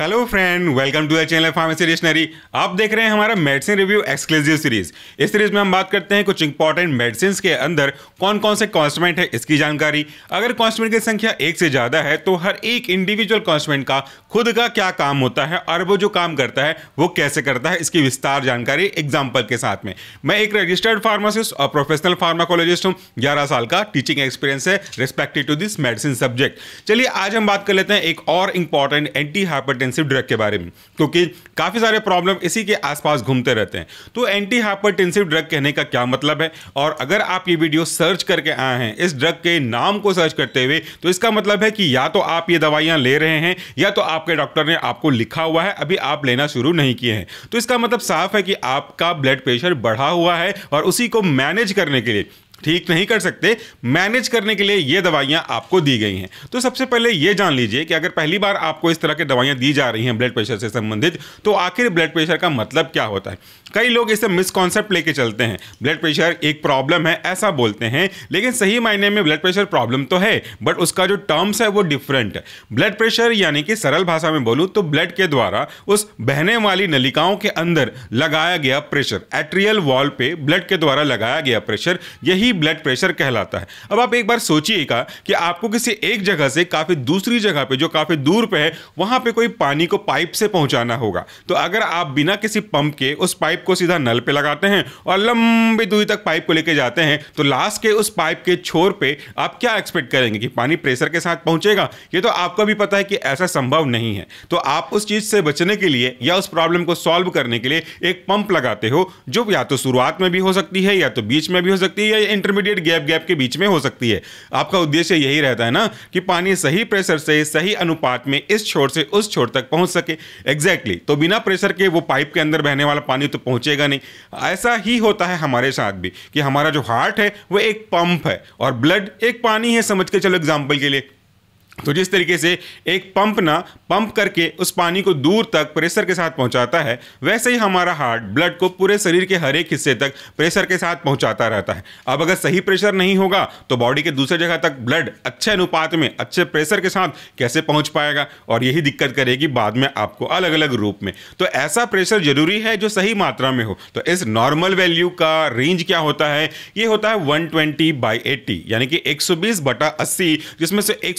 Hello friend welcome to the channel pharmacy dictionary आप देख रहे हैं हमारा मेडिसिन रिव्यू एक्सक्लूसिव सीरीज इस सीरीज में हम बात करते हैं कुछ इंपॉर्टेंट मेडिसिन के अंदर कौन कौन से कॉन्स्टमेंट है इसकी जानकारी अगर कॉन्स्टमेंट की संख्या एक से ज़्यादा है तो हर एक इंडिविजुअल कॉन्स्टमेंट का खुद का क्या काम होता है और वो जो काम करता है वो कैसे करता है इसकी विस्तार जानकारी एग्जाम्पल के साथ में मैं एक रजिस्टर्ड फार्मासिस्ट और प्रोफेशनल फार्माकोलॉजिस्ट हूँ ग्यारह साल का टीचिंग एक्सपीरियंस है respected to this medicine subject चलिए आज हम बात कर लेते हैं एक और important anti hyper hypertensive drug के बारे में क्योंकि काफ़ी सारे प्रॉब्लम इसी के आसपास घूमते रहते हैं तो एंटी हाइपरटेंसिव ड्रग कहने का क्या मतलब है और अगर आप ये वीडियो सर्च करके आए हैं इस ड्रग के नाम को सर्च करते हुए तो इसका मतलब है कि या तो आप ये दवाइयाँ ले रहे हैं या तो आपके डॉक्टर ने आपको लिखा हुआ है अभी आप लेना शुरू नहीं किए हैं तो इसका मतलब साफ है कि आपका ब्लड प्रेशर बढ़ा हुआ है और उसी को मैनेज करने के लिए ठीक नहीं कर सकते मैनेज करने के लिए ये दवाइयाँ आपको दी गई हैं तो सबसे पहले ये जान लीजिए कि अगर पहली बार आपको इस तरह की दवाइयाँ दी जा रही हैं ब्लड प्रेशर से संबंधित तो आखिर ब्लड प्रेशर का मतलब क्या होता है कई लोग इसे मिसकॉन्सेप्ट लेके चलते हैं ब्लड प्रेशर एक प्रॉब्लम है ऐसा बोलते हैं लेकिन सही मायने में ब्लड प्रेशर प्रॉब्लम तो है बट उसका जो टर्म्स है वो डिफरेंट है ब्लड प्रेशर यानी कि सरल भाषा में बोलूँ तो ब्लड के द्वारा उस बहने वाली नलिकाओं के अंदर लगाया गया प्रेशर एट्रियल वॉल पे ब्लड के द्वारा लगाया गया प्रेशर यही ही ब्लड प्रेशर कहलाता है अब आप एक बार सोचिएगा कि आपको किसी एक जगह से काफ़ी दूसरी जगह पे जो काफ़ी दूर पे है वहां पे कोई पानी को पाइप से पहुंचाना होगा तो अगर आप बिना किसी पंप के उस पाइप को सीधा नल पे लगाते हैं और लंबी दूरी तक पाइप को लेके जाते हैं तो लास्ट के उस पाइप के छोर पे आप क्या एक्सपेक्ट करेंगे कि पानी प्रेशर के साथ पहुंचेगा ये तो आपको भी पता है कि ऐसा संभव नहीं है तो आप उस चीज़ से बचने के लिए या उस प्रॉब्लम को सॉल्व करने के लिए एक पंप लगाते हो जो या तो शुरुआत में भी हो सकती है या तो बीच में भी हो सकती है या इंटरमीडिएट गैप गैप के बीच में हो सकती है आपका उद्देश्य यही रहता है ना कि पानी सही प्रेशर से सही अनुपात में इस छोर से उस छोर तक पहुंच सके एग्जैक्टली exactly. तो बिना प्रेशर के वो पाइप के अंदर बहने वाला पानी तो पहुंचेगा नहीं ऐसा ही होता है हमारे साथ भी कि हमारा जो हार्ट है वो एक पंप है और ब्लड एक पानी है समझ के चलो एग्जाम्पल के लिए तो जिस तरीके से एक पंप ना पंप करके उस पानी को दूर तक प्रेशर के साथ पहुंचाता है वैसे ही हमारा हार्ट ब्लड को पूरे शरीर के हर एक हिस्से तक प्रेशर के साथ पहुंचाता रहता है अब अगर सही प्रेशर नहीं होगा तो बॉडी के दूसरे जगह तक ब्लड अच्छे अनुपात में अच्छे प्रेशर के साथ कैसे पहुँच पाएगा और यही दिक्कत करेगी बाद में आपको अलग अलग रूप में तो ऐसा प्रेशर जरूरी है जो सही मात्रा में हो तो इस नॉर्मल वैल्यू का रेंज क्या होता है ये होता है वन ट्वेंटी यानी कि एक बटा अस्सी जिसमें से एक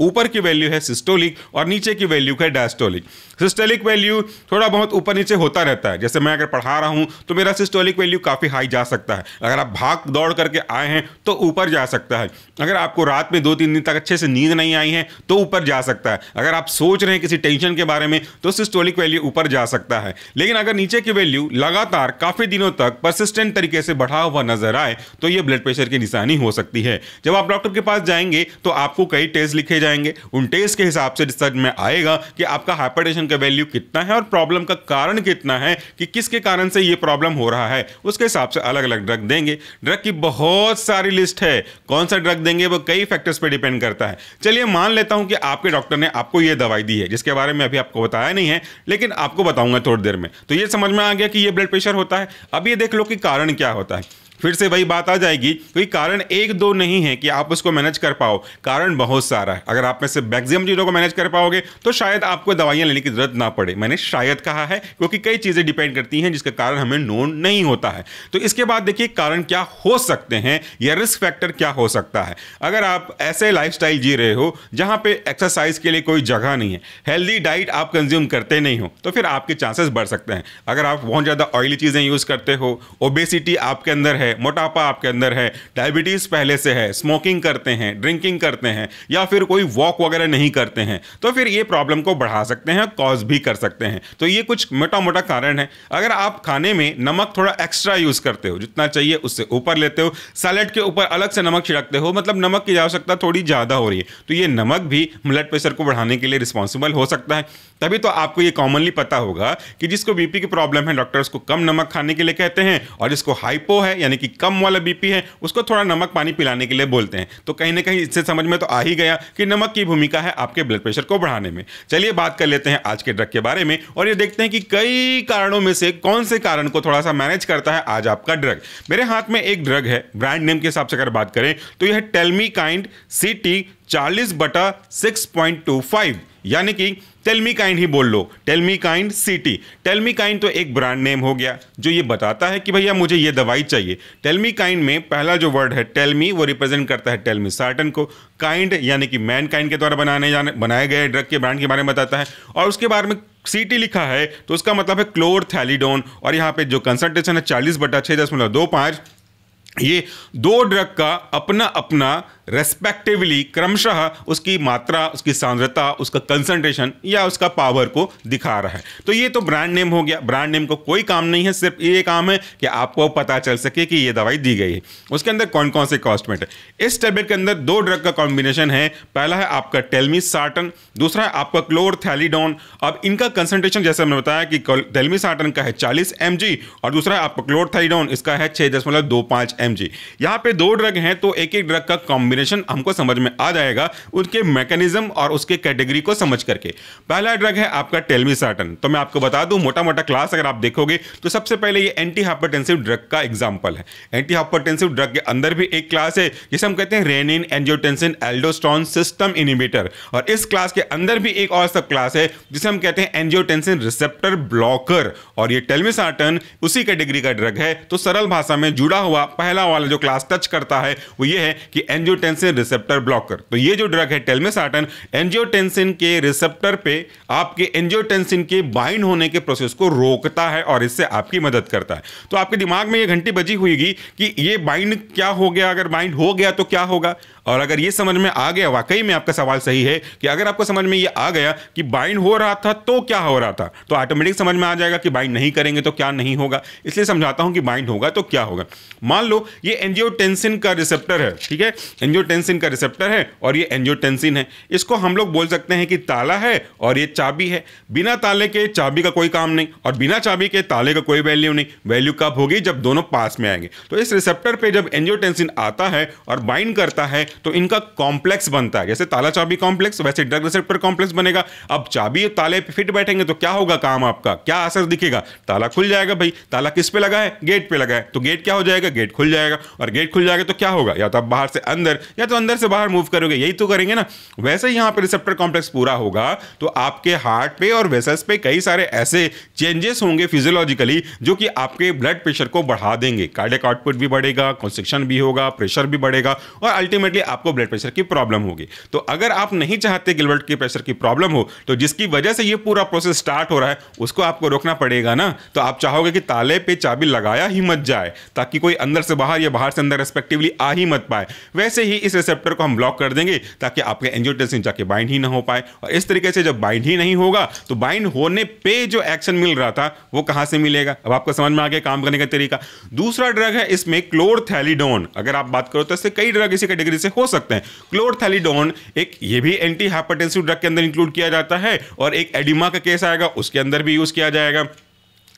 ऊपर की वैल्यू है सिस्टोलिक और नीचे की वैल्यू है डायस्टोलिक सिस्टोलिक वैल्यू थोड़ा बहुत ऊपर नीचे होता रहता है जैसे मैं अगर पढ़ा रहा हूँ तो मेरा सिस्टोलिक वैल्यू काफ़ी हाई जा सकता है अगर आप भाग दौड़ करके आए हैं तो ऊपर जा सकता है अगर आपको रात में दो तीन दिन तक अच्छे से नींद नहीं आई है तो ऊपर जा सकता है अगर आप सोच रहे हैं किसी टेंशन के बारे में तो सिस्टोलिक वैल्यू ऊपर जा सकता है लेकिन अगर नीचे की वैल्यू लगातार काफ़ी दिनों तक परसिस्टेंट तरीके से बढ़ा हुआ नजर आए तो ये ब्लड प्रेशर की निशानी हो सकती है जब आप डॉक्टर के पास जाएंगे तो आपको कई टेस्ट लिखे जाए जाएंगे उन टेस्ट के हिसाब से रिसर्च में आएगा कि आपका हाइपरटेंशन का वैल्यू कितना है और प्रॉब्लम का कारण कितना है कि किसके कारण से ये प्रॉब्लम हो रहा है उसके हिसाब से अलग अलग ड्रग देंगे ड्रग की बहुत सारी लिस्ट है कौन सा ड्रग देंगे वो कई फैक्टर्स पर डिपेंड करता है चलिए मान लेता हूँ कि आपके डॉक्टर ने आपको ये दवाई दी है जिसके बारे में अभी आपको बताया नहीं है लेकिन आपको बताऊँगा थोड़ी देर में तो ये समझ में आ गया कि ये ब्लड प्रेशर होता है अब ये देख लो कि कारण क्या होता है फिर से वही बात आ जाएगी क्योंकि तो कारण एक दो नहीं है कि आप उसको मैनेज कर पाओ कारण बहुत सारा है अगर आप में से मैक्सिमम चीज़ों को मैनेज कर पाओगे तो शायद आपको दवाइयाँ लेने की जरूरत ना पड़े मैंने शायद कहा है क्योंकि कई चीज़ें डिपेंड करती हैं जिसका कारण हमें नोन नहीं होता है तो इसके बाद देखिए कारण क्या हो सकते हैं या रिस्क फैक्टर क्या हो सकता है अगर आप ऐसे लाइफ जी रहे हो जहाँ पे एक्सरसाइज के लिए कोई जगह नहीं है हेल्दी डाइट आप कंज्यूम करते नहीं हो तो फिर आपके चांसेस बढ़ सकते हैं अगर आप बहुत ज़्यादा ऑयली चीज़ें यूज़ करते हो ओबेसिटी आपके अंदर है है मोटापा आपके अंदर है डायबिटीज़ पहले से है स्मोकिंग करते हैं ड्रिंकिंग करते हैं या फिर कोई वॉक वगैरह नहीं करते हैं तो फिर ये प्रॉब्लम को बढ़ा सकते हैं कॉज भी कर सकते हैं तो ये कुछ मोटा मोटा कारण है अगर आप खाने में नमक थोड़ा एक्स्ट्रा यूज़ करते हो जितना चाहिए उससे ऊपर लेते हो सैलेड के ऊपर अलग से नमक छिड़कते हो मतलब नमक की आवश्यकता थोड़ी ज़्यादा हो रही है तो ये नमक भी ब्लड प्रेशर को बढ़ाने के लिए रिस्पॉन्सिबल हो सकता है तभी तो आपको ये कॉमनली पता होगा कि जिसको बीपी की प्रॉब्लम है डॉक्टर्स को कम नमक खाने के लिए कहते हैं और जिसको हाइपो है यानी यानी कि कम वाला बीपी है उसको थोड़ा नमक पानी पिलाने के लिए बोलते हैं तो कहीं ना कहीं इससे समझ में तो आ ही गया कि नमक की भूमिका है आपके ब्लड प्रेशर को बढ़ाने में चलिए बात कर लेते हैं आज के ड्रग के बारे में और ये देखते हैं कि कई कारणों में से कौन से कारण को थोड़ा सा मैनेज करता है आज आपका ड्रग मेरे हाथ में एक ड्रग है ब्रांड नेम के हिसाब से अगर बात करें तो यह टेलमी काइंड सी टी चालीस बटा सिक्स पॉइंट टू फाइव यानी कि टेलमी काइंड ही बोल लो Telmikind CT Telmikind तो एक ब्रांड नेम हो गया जो ये बताता है कि भैया मुझे ये दवाई चाहिए टेलमी काइंड में पहला जो वर्ड है टेलमी वो रिप्रेजेंट करता है टेलमी सार्टन को काइंड यानी कि मैन काइंड के द्वारा बनाने जाने बनाए गए ड्रग के ब्रांड के बारे में बताता है और उसके बारे में सीटी लिखा है तो उसका मतलब है क्लोर थैलीडोन और यहाँ पे जो कंसल्टेशन है चालीस बटा छः दशमलव दो पाँच ये दो ड्रग का अपना अपना रेस्पेक्टिवली क्रमशः उसकी मात्रा उसकी सांद्रता उसका कंसंट्रेशन या उसका पावर को दिखा रहा है तो ये तो ब्रांड नेम हो गया ब्रांड नेम को कोई काम नहीं है सिर्फ ये काम है कि आपको पता चल सके कि ये दवाई दी गई है उसके अंदर कौन कौन से कॉस्टमेट है इस टेबलेट के अंदर दो ड्रग का कॉम्बिनेशन है पहला है आपका साटन दूसरा है आपका थैलीडोन अब इनका कंसनट्रेशन जैसे हमने बताया कि साटन का है चालीस एम और दूसरा है आपका थैलीडोन इसका है छः दशमलव दो पाँच एम जी यहाँ पे दो ड्रग हैं तो एक एक ड्रग का कॉम्बिनेशन कॉम्बिनेशन हमको समझ में आ जाएगा उनके मैकेनिज्म और उसके कैटेगरी को समझ करके पहला ड्रग है आपका टेलमिसार्टन तो मैं आपको बता दूं मोटा मोटा क्लास अगर आप देखोगे तो सबसे पहले ये एंटी हाइपरटेंसिव ड्रग का एग्जाम्पल है एंटी हाइपरटेंसिव ड्रग के अंदर भी एक क्लास है जिसे हम कहते हैं renin angiotensin aldosterone system inhibitor और इस क्लास के अंदर भी एक और सब क्लास है जिसे हम कहते हैं एंजियोटेंसिन रिसेप्टर ब्लॉकर और ये टेलमिसार्टन उसी कैटेगरी का ड्रग है तो सरल भाषा में जुड़ा हुआ पहला वाला जो क्लास टच करता है वो ये है कि एंजियोटेंसिन एंजियोटेंसिन रिसेप्टर ब्लॉकर तो ये जो ड्रग है टेलमेसाटन एंजियोटेंसिन के रिसेप्टर पे आपके एंजियोटेंसिन के बाइंड होने के प्रोसेस को रोकता है और इससे आपकी मदद करता है तो आपके दिमाग में ये घंटी बजी हुएगी कि ये बाइंड क्या हो गया अगर बाइंड हो गया तो क्या होगा और अगर ये समझ में आ गया वाकई में आपका सवाल सही है कि अगर आपको समझ में ये आ गया कि बाइंड हो रहा था तो क्या हो रहा था तो ऑटोमेटिक समझ में आ जाएगा कि बाइंड नहीं करेंगे तो क्या नहीं होगा इसलिए समझाता हूँ कि बाइंड होगा तो क्या होगा मान लो ये एनजियोटेंसिन का रिसेप्टर है ठीक है एनजियोटेंसिन का रिसेप्टर है और ये एनजियोटेंसिन है इसको हम लोग बोल सकते हैं कि ताला है और ये चाबी है बिना ताले के चाबी का कोई काम नहीं और बिना चाबी के ताले का कोई वैल्यू नहीं वैल्यू कब होगी जब दोनों पास में आएंगे तो इस रिसेप्टर पे जब एनजियोटेंसिन आता है और बाइंड करता है तो इनका कॉम्प्लेक्स बनता है जैसे ताला चाबी कॉम्प्लेक्स वैसे ड्रग रिसेप्टर कॉम्प्लेक्स बनेगा अब चाबी और ताले पे फिट बैठेंगे तो क्या होगा काम आपका क्या असर दिखेगा ताला खुल जाएगा भाई ताला किस पे लगा है गेट पे लगा है तो गेट क्या हो जाएगा गेट खुल जाएगा और गेट खुल जाएगा तो क्या होगा या तो आप बाहर से अंदर या तो अंदर से बाहर मूव करोगे यही तो करेंगे ना वैसे यहाँ पर रिसेप्टर कॉम्प्लेक्स पूरा होगा तो आपके हार्ट पे और वेसल्स पे कई सारे ऐसे चेंजेस होंगे फिजियोलॉजिकली जो कि आपके ब्लड प्रेशर को बढ़ा देंगे कार्डिक आउटपुट भी बढ़ेगा कॉन्स्ट्रिक्शन भी होगा प्रेशर भी बढ़ेगा और अल्टीमेटली आपको ब्लड प्रेशर की प्रॉब्लम होगी तो अगर आप नहीं चाहते कि ब्लड प्रेशर की प्रॉब्लम हो तो जिसकी वजह से ये पूरा प्रोसेस स्टार्ट हो रहा है उसको आपको रोकना पड़ेगा ना तो आप चाहोगे कि ताले पे चाबी लगाया ही मत जाए ताकि कोई अंदर से बाहर या बाहर से अंदर रेस्पेक्टिवली आ ही मत पाए वैसे ही इस रिसेप्टर को हम ब्लॉक कर देंगे ताकि आपके एंजियोटेंसिन जाके बाइंड ही ना हो पाए और इस तरीके से जब बाइंड ही नहीं होगा तो बाइंड होने पे जो एक्शन मिल रहा था वो कहां से मिलेगा अब आपको समझ में आ गया काम करने का तरीका दूसरा ड्रग है इसमें क्लोरथैलीडोन अगर आप बात करो तो इससे कई ड्रग इसी कैटेगरी से से हो सकते हैं क्लोरथेलिडोन एक ये भी एंटी हाइपरटेंसिव ड्रग के अंदर इंक्लूड किया जाता है और एक एडिमा का केस आएगा उसके अंदर भी यूज किया जाएगा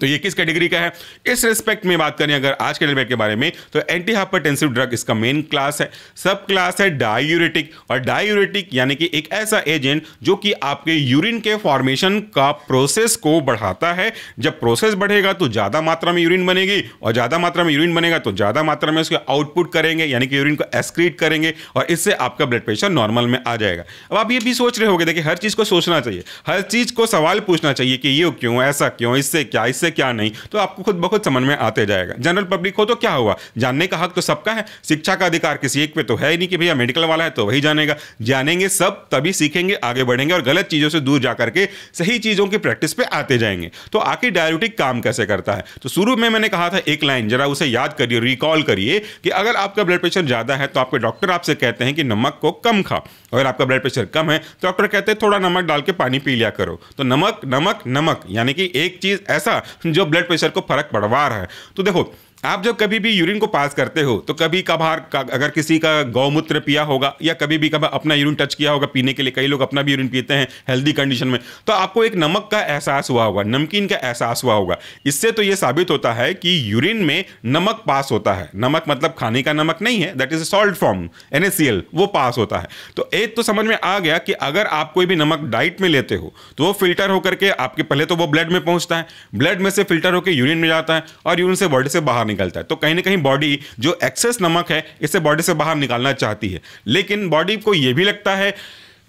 तो ये किस कैटेगरी का है इस रिस्पेक्ट में बात करें अगर आज के डेट के बारे में तो एंटी हाइपरटेंसिव ड्रग इसका मेन क्लास है सब क्लास है डायूरेटिक और डायूरेटिक यानी कि एक ऐसा एजेंट जो कि आपके यूरिन के फॉर्मेशन का प्रोसेस को बढ़ाता है जब प्रोसेस बढ़ेगा तो ज़्यादा मात्रा में यूरिन बनेगी और ज़्यादा मात्रा में यूरिन बनेगा तो ज़्यादा मात्रा में उसके आउटपुट करेंगे यानी कि यूरिन को एक्सक्रीट करेंगे और इससे आपका ब्लड प्रेशर नॉर्मल में आ जाएगा अब आप ये भी सोच रहे हो देखिए हर चीज़ को सोचना चाहिए हर चीज़ को सवाल पूछना चाहिए कि ये क्यों ऐसा क्यों इससे क्या इससे किससे क्या नहीं तो आपको खुद ब खुद समझ में आते जाएगा जनरल पब्लिक हो तो क्या हुआ जानने का हक तो सबका है शिक्षा का अधिकार किसी एक पे तो है ही नहीं कि भैया मेडिकल वाला है तो वही जानेगा जानेंगे सब तभी सीखेंगे आगे बढ़ेंगे और गलत चीज़ों से दूर जा करके सही चीज़ों की प्रैक्टिस पे आते जाएंगे तो आखिर डायबिटिक काम कैसे करता है तो शुरू में मैंने कहा था एक लाइन जरा उसे याद करिए रिकॉल करिए कि अगर आपका ब्लड प्रेशर ज़्यादा है तो आपके डॉक्टर आपसे कहते हैं कि नमक को कम खा अगर आपका ब्लड प्रेशर कम है तो डॉक्टर कहते हैं थोड़ा नमक डाल के पानी पी लिया करो तो नमक नमक नमक यानी कि एक चीज़ ऐसा जो ब्लड प्रेशर को फर्क पड़वा रहा है तो देखो आप जब कभी भी यूरिन को पास करते हो तो कभी कभार अगर किसी का गौमूत्र पिया होगा या कभी भी कभार अपना यूरिन टच किया होगा पीने के लिए कई लोग अपना भी यूरिन पीते हैं हेल्दी कंडीशन में तो आपको एक नमक का एहसास हुआ होगा नमकीन का एहसास हुआ होगा इससे तो ये साबित होता है कि यूरिन में नमक पास होता है नमक मतलब खाने का नमक नहीं है दैट इज सॉल्ट फॉर्म एन वो पास होता है तो एक तो समझ में आ गया कि अगर आप कोई भी नमक डाइट में लेते हो तो वो फिल्टर होकर के आपके पहले तो वो ब्लड में पहुंचता है ब्लड में से फिल्टर होकर यूरिन में जाता है और यूरिन से वर्ड से बाहर निकलता है तो कहीं ना कहीं बॉडी जो एक्सेस नमक है इसे बॉडी से बाहर निकालना चाहती है लेकिन बॉडी को यह भी लगता है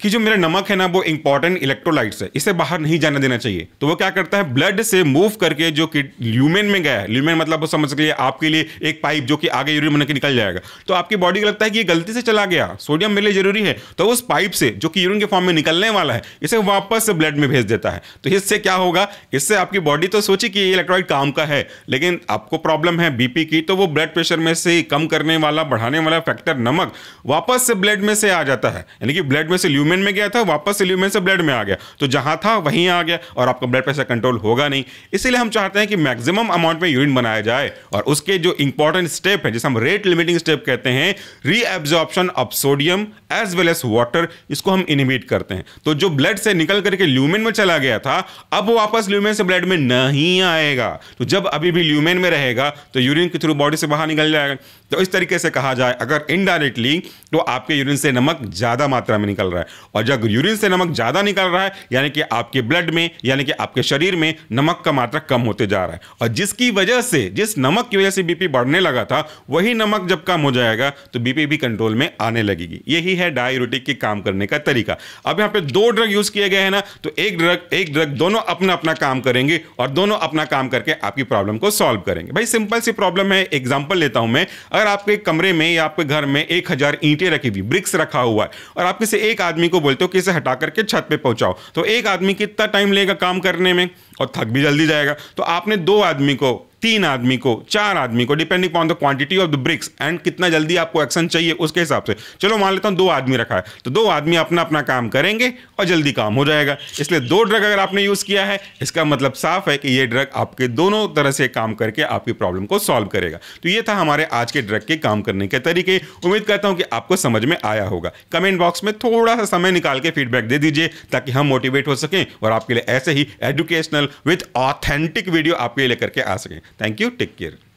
कि जो मेरा नमक है ना वो इंपॉर्टेंट इलेक्ट्रोलाइट्स है इसे बाहर नहीं जाने देना चाहिए तो वो क्या करता है ब्लड से मूव करके जो कि ल्यूमेन में गया है ल्यूमेन मतलब वो समझ लिए आपके लिए एक पाइप जो कि आगे यूरिन बनकर निकल जाएगा तो आपकी बॉडी को लगता है कि ये गलती से चला गया सोडियम मेरे लिए जरूरी है तो उस पाइप से जो कि यूरिन के फॉर्म में निकलने वाला है इसे वापस ब्लड में भेज देता है तो इससे क्या होगा इससे आपकी बॉडी तो सोची कि ये इलेक्ट्रोलाइट काम का है लेकिन आपको प्रॉब्लम है बीपी की तो वो ब्लड प्रेशर में से कम करने वाला बढ़ाने वाला फैक्टर नमक वापस से ब्लड में से आ जाता है यानी कि ब्लड में से ल्यूमेन ह्यूमन में गया था वापस से ह्यूमन से ब्लड में आ गया तो जहां था वहीं आ गया और आपका ब्लड प्रेशर कंट्रोल होगा नहीं इसीलिए हम चाहते हैं कि मैक्सिमम अमाउंट में यूरिन बनाया जाए और उसके जो इंपॉर्टेंट स्टेप है जिसे हम रेट लिमिटिंग स्टेप कहते हैं reabsorption of sodium as well as water इसको हम इनिमिट करते हैं तो जो ब्लड से निकल करके ल्यूमेन में चला गया था अब वापस ल्यूमेन से ब्लड में नहीं आएगा तो जब अभी भी ल्यूमेन में रहेगा तो यूरिन के थ्रू बॉडी से बाहर निकल जाएगा तो इस तरीके से कहा जाए अगर इनडायरेक्टली तो आपके यूरिन से नमक ज़्यादा मात्रा में निकल रहा है और जब यूरिन से नमक ज़्यादा निकल रहा है यानी कि आपके ब्लड में यानी कि आपके शरीर में नमक का मात्रा कम होते जा रहा है और जिसकी वजह से जिस नमक की वजह से बीपी बढ़ने लगा था वही नमक जब कम हो जाएगा तो बीपी भी कंट्रोल में आने लगेगी यही है डायबिटिक के काम करने का तरीका अब यहाँ पर दो ड्रग यूज़ किए गए हैं ना तो एक ड्रग एक ड्रग दोनों अपना अपना काम करेंगे और दोनों अपना काम करके आपकी प्रॉब्लम को सॉल्व करेंगे भाई सिंपल सी प्रॉब्लम है एग्जाम्पल लेता हूं मैं अगर आपके कमरे में या आपके घर में एक हज़ार ईंटें रखी हुई ब्रिक्स रखा हुआ है और आपके से एक आदमी आदमी को बोलते हो कि इसे हटा करके छत पे पहुंचाओ तो एक आदमी कितना टाइम लेगा काम करने में और थक भी जल्दी जाएगा तो आपने दो आदमी को तीन आदमी को चार आदमी को depending on the quantity of the bricks and कितना जल्दी आपको एक्शन चाहिए उसके हिसाब से चलो मान लेता हूँ दो आदमी रखा है तो दो आदमी अपना अपना काम करेंगे और जल्दी काम हो जाएगा इसलिए दो ड्रग अगर आपने यूज़ किया है इसका मतलब साफ है कि ये ड्रग आपके दोनों तरह से काम करके आपकी प्रॉब्लम को सॉल्व करेगा तो ये था हमारे आज के ड्रग के काम करने के तरीके उम्मीद करता हूँ कि आपको समझ में आया होगा कमेंट बॉक्स में थोड़ा सा समय निकाल के फीडबैक दे दीजिए ताकि हम मोटिवेट हो सकें और आपके लिए ऐसे ही एजुकेशनल विथ ऑथेंटिक वीडियो आपके लिए करके आ सकें Thank you. Take care.